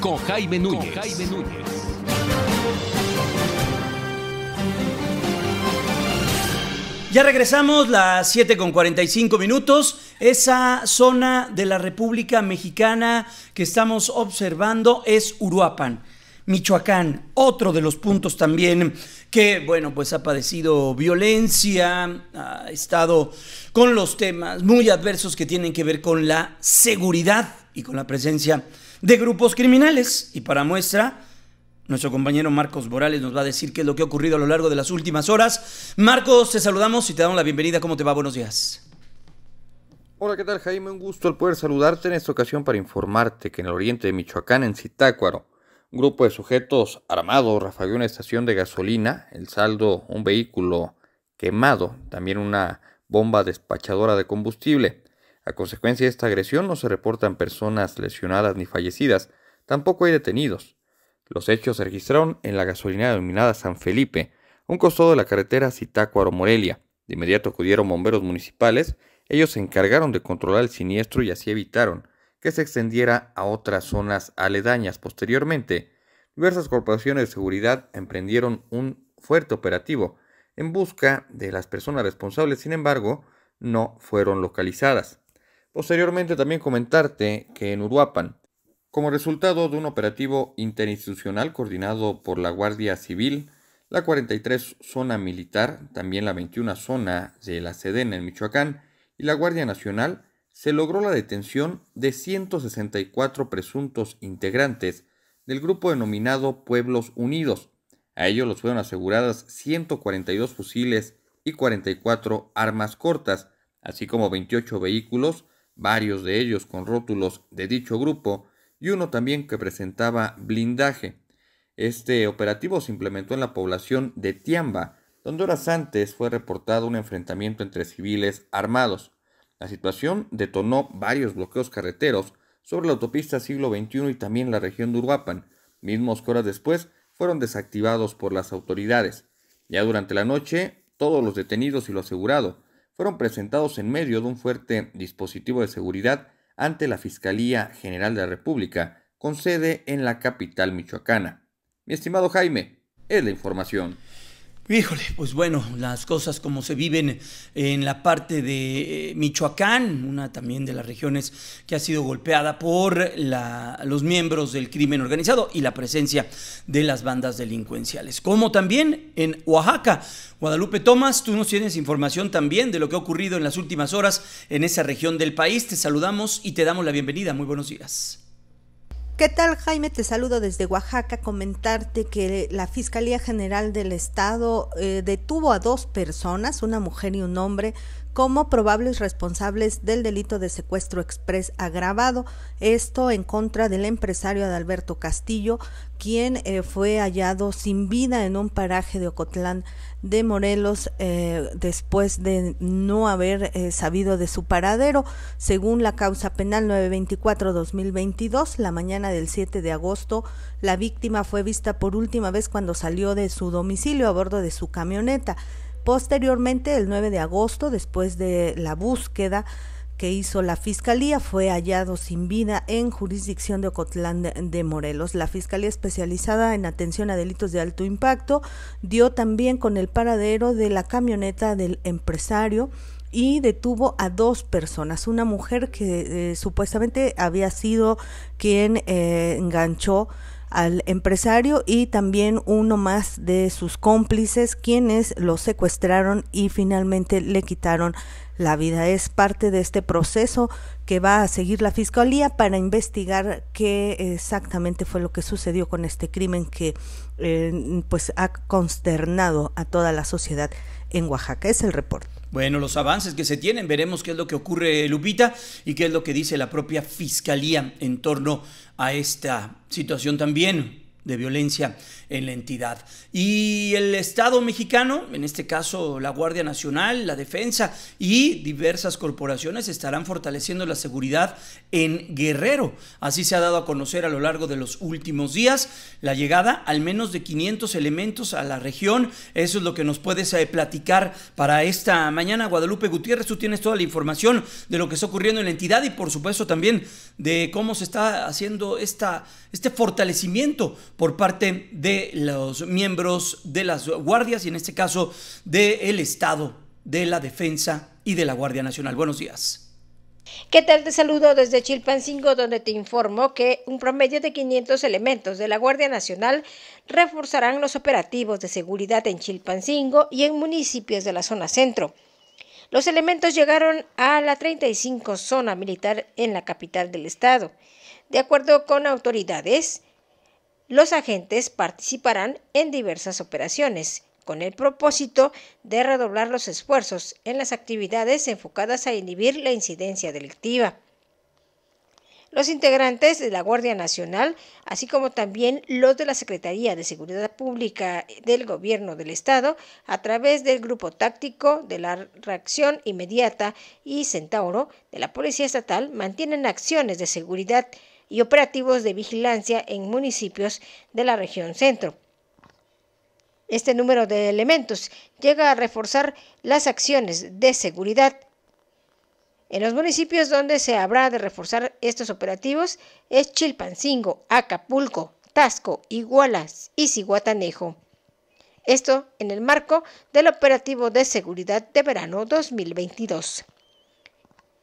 con Jaime Núñez. Ya regresamos las 7 con 45 minutos. Esa zona de la República Mexicana que estamos observando es Uruapan. Michoacán, otro de los puntos también que, bueno, pues ha padecido violencia, ha estado con los temas muy adversos que tienen que ver con la seguridad y con la presencia de grupos criminales. Y para muestra, nuestro compañero Marcos Morales nos va a decir qué es lo que ha ocurrido a lo largo de las últimas horas. Marcos, te saludamos y te damos la bienvenida. ¿Cómo te va? Buenos días. Hola, ¿qué tal Jaime? Un gusto el poder saludarte en esta ocasión para informarte que en el oriente de Michoacán, en Zitácuaro, un grupo de sujetos armados rafagó una estación de gasolina, el saldo un vehículo quemado, también una bomba despachadora de combustible. A consecuencia de esta agresión no se reportan personas lesionadas ni fallecidas, tampoco hay detenidos. Los hechos se registraron en la gasolinera denominada San Felipe, un costado de la carretera Citácuaro-Morelia. De inmediato acudieron bomberos municipales, ellos se encargaron de controlar el siniestro y así evitaron que se extendiera a otras zonas aledañas. Posteriormente, diversas corporaciones de seguridad emprendieron un fuerte operativo en busca de las personas responsables, sin embargo, no fueron localizadas. Posteriormente también comentarte que en Uruapan, como resultado de un operativo interinstitucional coordinado por la Guardia Civil, la 43 Zona Militar, también la 21 Zona de la Sedena en Michoacán y la Guardia Nacional, se logró la detención de 164 presuntos integrantes del grupo denominado Pueblos Unidos. A ellos los fueron aseguradas 142 fusiles y 44 armas cortas, así como 28 vehículos varios de ellos con rótulos de dicho grupo y uno también que presentaba blindaje. Este operativo se implementó en la población de Tiamba, donde horas antes fue reportado un enfrentamiento entre civiles armados. La situación detonó varios bloqueos carreteros sobre la autopista siglo XXI y también la región de Uruapan, mismos que horas después fueron desactivados por las autoridades. Ya durante la noche, todos los detenidos y lo asegurado fueron presentados en medio de un fuerte dispositivo de seguridad ante la Fiscalía General de la República, con sede en la capital michoacana. Mi estimado Jaime, es la información. Híjole, pues bueno, las cosas como se viven en la parte de eh, Michoacán, una también de las regiones que ha sido golpeada por los miembros del crimen organizado y la presencia de las bandas delincuenciales. Como también en Oaxaca. Guadalupe Tomás, tú nos tienes información también de lo que ha ocurrido en las últimas horas en esa región del país. Te saludamos y te damos la bienvenida. Muy buenos días. ¿Qué tal, Jaime? Te saludo desde Oaxaca. Comentarte que la Fiscalía General del Estado eh, detuvo a dos personas, una mujer y un hombre, como probables responsables del delito de secuestro express agravado, esto en contra del empresario Adalberto Castillo, quien eh, fue hallado sin vida en un paraje de Ocotlán de Morelos eh, después de no haber eh, sabido de su paradero. Según la causa penal 924-2022, la mañana del 7 de agosto, la víctima fue vista por última vez cuando salió de su domicilio a bordo de su camioneta. Posteriormente, el 9 de agosto, después de la búsqueda que hizo la Fiscalía, fue hallado sin vida en jurisdicción de Ocotlán de Morelos. La Fiscalía especializada en atención a delitos de alto impacto dio también con el paradero de la camioneta del empresario y detuvo a dos personas, una mujer que eh, supuestamente había sido quien eh, enganchó al empresario y también uno más de sus cómplices quienes lo secuestraron y finalmente le quitaron la vida es parte de este proceso que va a seguir la Fiscalía para investigar qué exactamente fue lo que sucedió con este crimen que eh, pues ha consternado a toda la sociedad en Oaxaca. Es el reporte. Bueno, los avances que se tienen, veremos qué es lo que ocurre, Lupita, y qué es lo que dice la propia Fiscalía en torno a esta situación también de violencia en la entidad. Y el Estado mexicano, en este caso la Guardia Nacional, la Defensa y diversas corporaciones estarán fortaleciendo la seguridad en Guerrero. Así se ha dado a conocer a lo largo de los últimos días la llegada al menos de 500 elementos a la región. Eso es lo que nos puedes eh, platicar para esta mañana. Guadalupe Gutiérrez, tú tienes toda la información de lo que está ocurriendo en la entidad y por supuesto también de cómo se está haciendo esta, este fortalecimiento por parte de los miembros de las guardias y en este caso del Estado, de la Defensa y de la Guardia Nacional. Buenos días. ¿Qué tal? Te saludo desde Chilpancingo, donde te informo que un promedio de 500 elementos de la Guardia Nacional reforzarán los operativos de seguridad en Chilpancingo y en municipios de la zona centro. Los elementos llegaron a la 35 zona militar en la capital del estado. De acuerdo con autoridades, los agentes participarán en diversas operaciones con el propósito de redoblar los esfuerzos en las actividades enfocadas a inhibir la incidencia delictiva. Los integrantes de la Guardia Nacional, así como también los de la Secretaría de Seguridad Pública del Gobierno del Estado, a través del Grupo Táctico de la Reacción Inmediata y Centauro de la Policía Estatal, mantienen acciones de seguridad y operativos de vigilancia en municipios de la región centro. Este número de elementos llega a reforzar las acciones de seguridad. En los municipios donde se habrá de reforzar estos operativos es Chilpancingo, Acapulco, Tasco, Igualas y Ciguatanejo. Esto en el marco del operativo de seguridad de verano 2022.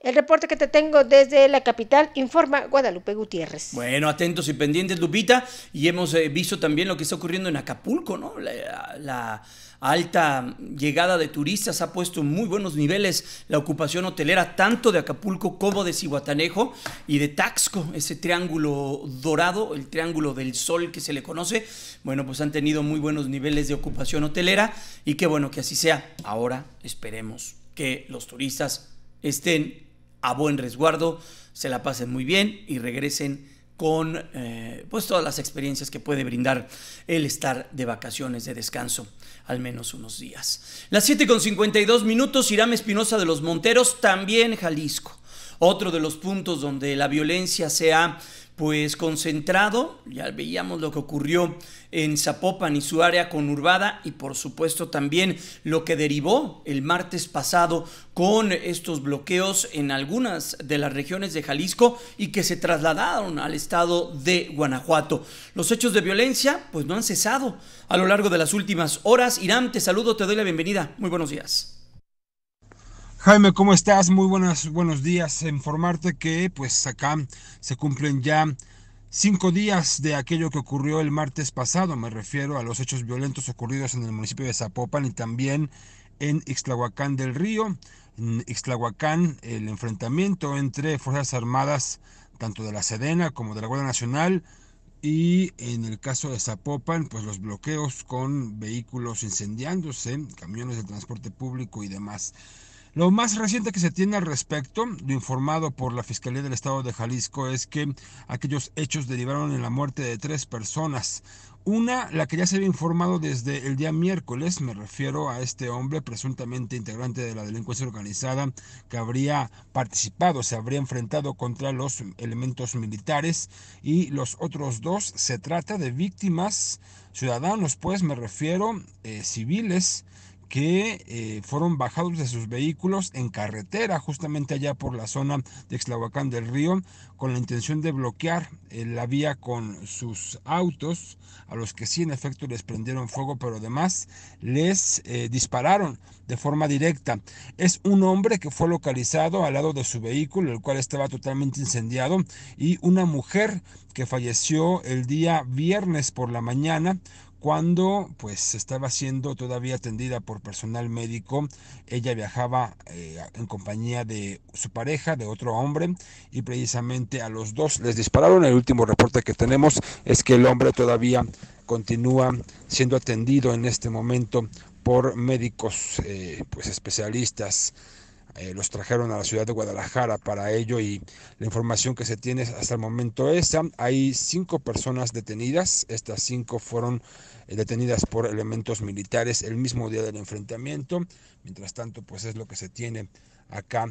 El reporte que te tengo desde la capital informa Guadalupe Gutiérrez. Bueno, atentos y pendientes, Lupita. Y hemos eh, visto también lo que está ocurriendo en Acapulco, ¿no? La, la, alta llegada de turistas ha puesto muy buenos niveles la ocupación hotelera tanto de Acapulco como de Cihuatanejo y de Taxco, ese triángulo dorado, el triángulo del sol que se le conoce. Bueno, pues han tenido muy buenos niveles de ocupación hotelera y qué bueno que así sea. Ahora esperemos que los turistas estén a buen resguardo, se la pasen muy bien y regresen con eh, pues todas las experiencias que puede brindar el estar de vacaciones, de descanso, al menos unos días. Las 7 con 52 minutos, Irán Espinosa de los Monteros, también Jalisco. Otro de los puntos donde la violencia se ha pues concentrado, ya veíamos lo que ocurrió en Zapopan y su área conurbada y por supuesto también lo que derivó el martes pasado con estos bloqueos en algunas de las regiones de Jalisco y que se trasladaron al estado de Guanajuato. Los hechos de violencia pues no han cesado a lo largo de las últimas horas. Irán, te saludo, te doy la bienvenida. Muy buenos días. Jaime, ¿cómo estás? Muy buenas, buenos días. Informarte que pues acá se cumplen ya cinco días de aquello que ocurrió el martes pasado. Me refiero a los hechos violentos ocurridos en el municipio de Zapopan y también en Ixtlahuacán del Río. En Ixtlahuacán, el enfrentamiento entre Fuerzas Armadas, tanto de la Sedena como de la Guardia Nacional, y en el caso de Zapopan, pues los bloqueos con vehículos incendiándose, camiones de transporte público y demás. Lo más reciente que se tiene al respecto, lo informado por la Fiscalía del Estado de Jalisco, es que aquellos hechos derivaron en la muerte de tres personas. Una, la que ya se había informado desde el día miércoles, me refiero a este hombre presuntamente integrante de la delincuencia organizada que habría participado, se habría enfrentado contra los elementos militares y los otros dos se trata de víctimas ciudadanos, pues me refiero eh, civiles que eh, fueron bajados de sus vehículos en carretera, justamente allá por la zona de Exlahuacán del Río, con la intención de bloquear eh, la vía con sus autos, a los que sí en efecto les prendieron fuego, pero además les eh, dispararon de forma directa. Es un hombre que fue localizado al lado de su vehículo, el cual estaba totalmente incendiado, y una mujer que falleció el día viernes por la mañana cuando pues estaba siendo todavía atendida por personal médico. Ella viajaba eh, en compañía de su pareja, de otro hombre, y precisamente a los dos les dispararon. El último reporte que tenemos es que el hombre todavía continúa siendo atendido en este momento por médicos eh, pues especialistas eh, los trajeron a la ciudad de Guadalajara para ello y la información que se tiene hasta el momento es, hay cinco personas detenidas, estas cinco fueron eh, detenidas por elementos militares el mismo día del enfrentamiento, mientras tanto pues es lo que se tiene acá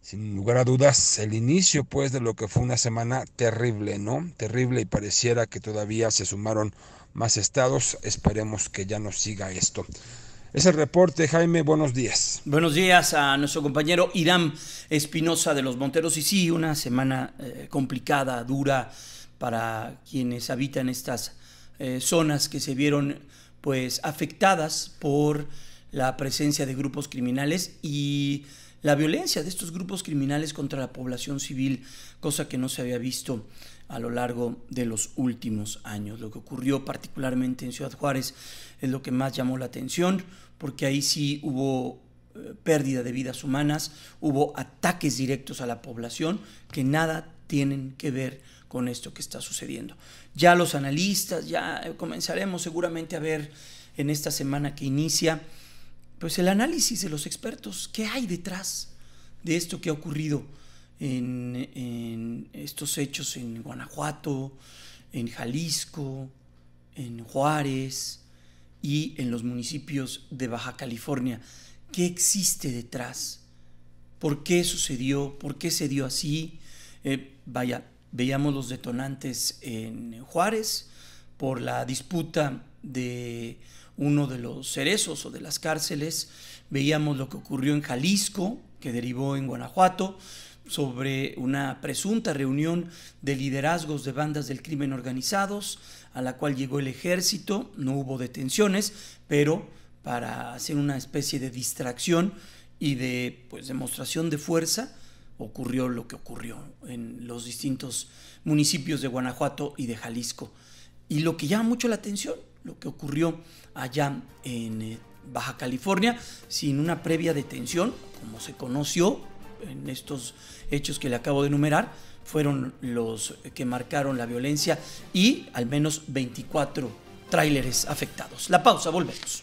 sin lugar a dudas, el inicio pues de lo que fue una semana terrible, ¿no? Terrible y pareciera que todavía se sumaron más estados. Esperemos que ya no siga esto. Es el reporte, Jaime. Buenos días. Buenos días a nuestro compañero Irán Espinosa de Los Monteros. Y sí, una semana eh, complicada, dura para quienes habitan estas eh, zonas que se vieron pues afectadas por la presencia de grupos criminales y la violencia de estos grupos criminales contra la población civil, cosa que no se había visto a lo largo de los últimos años. Lo que ocurrió particularmente en Ciudad Juárez es lo que más llamó la atención, porque ahí sí hubo eh, pérdida de vidas humanas, hubo ataques directos a la población que nada tienen que ver con esto que está sucediendo. Ya los analistas, ya comenzaremos seguramente a ver en esta semana que inicia, pues el análisis de los expertos, qué hay detrás de esto que ha ocurrido en, estos hechos en Guanajuato, en Jalisco, en Juárez y en los municipios de Baja California. ¿Qué existe detrás? ¿Por qué sucedió? ¿Por qué se dio así? Eh, vaya, veíamos los detonantes en Juárez por la disputa de uno de los cerezos o de las cárceles. Veíamos lo que ocurrió en Jalisco, que derivó en Guanajuato sobre una presunta reunión de liderazgos de bandas del crimen organizados, a la cual llegó el ejército, no hubo detenciones, pero para hacer una especie de distracción y de pues, demostración de fuerza, ocurrió lo que ocurrió en los distintos municipios de Guanajuato y de Jalisco. Y lo que llama mucho la atención, lo que ocurrió allá en eh, Baja California, sin una previa detención, como se conoció, en estos hechos que le acabo de enumerar fueron los que marcaron la violencia y al menos 24 tráileres afectados. La pausa, volvemos.